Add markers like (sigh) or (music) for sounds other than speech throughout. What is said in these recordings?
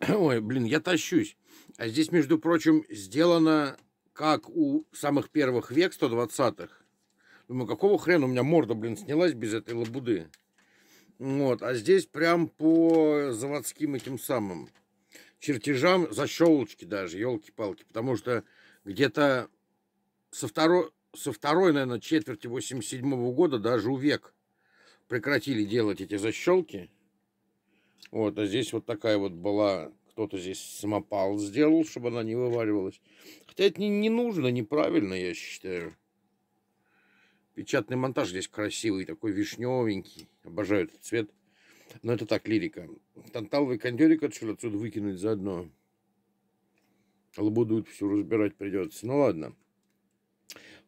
(clears throat) Ой, блин, я тащусь. А здесь, между прочим, сделано как у самых первых век 120-х. Думаю, какого хрена у меня морда, блин, снялась без этой лабуды. Вот, а здесь прям по заводским этим самым чертежам, защелочки даже, елки-палки. Потому что где-то со второй, со второй, наверное, четверти 87 -го года даже у век прекратили делать эти защелки. Вот, а здесь вот такая вот была, кто-то здесь самопал сделал, чтобы она не вываливалась. Хотя это не, не нужно, неправильно, я считаю. Печатный монтаж здесь красивый, такой вишневенький. Обожаю этот цвет. Но это так, лирика. Танталовый кондерик отсюда, отсюда выкинуть заодно. Лабудует, все разбирать придется. Ну ладно.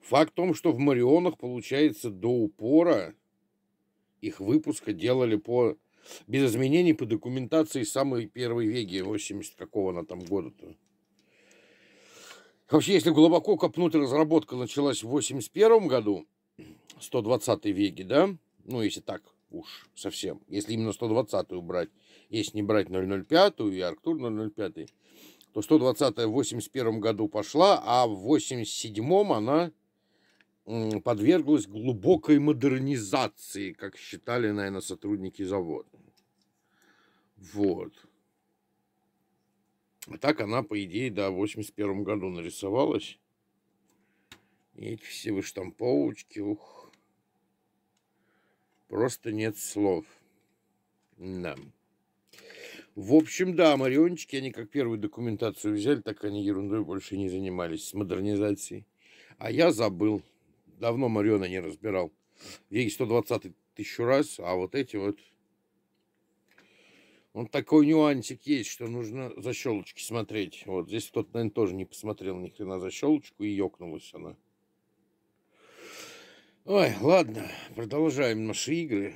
Факт в том, что в Марионах, получается, до упора их выпуска делали по без изменений по документации самой первой веги, 80 какого она там года-то. Вообще, если глубоко копнуть, разработка началась в 81 году, 120 веге, да? Ну, если так уж совсем. Если именно 120-ю брать, если не брать 005-ю и Арктур 005 то 120-я в 81 году пошла, а в 87-м она подверглась глубокой модернизации, как считали, наверное, сотрудники завода. Вот. А так она, по идее, да, в 81 году нарисовалась. И эти все выштамповочки, ух. Просто нет слов. Да. В общем, да, мариончики, они как первую документацию взяли, так они ерундой больше не занимались с модернизацией. А я забыл давно Мариона не разбирал. Ей 120 тысяч раз, а вот эти вот... Он такой нюансик есть, что нужно за щелочки смотреть. Вот здесь кто-то, наверное, тоже не посмотрел ни хрена за щелочку и ёкнулась она. Ой, ладно, продолжаем наши игры.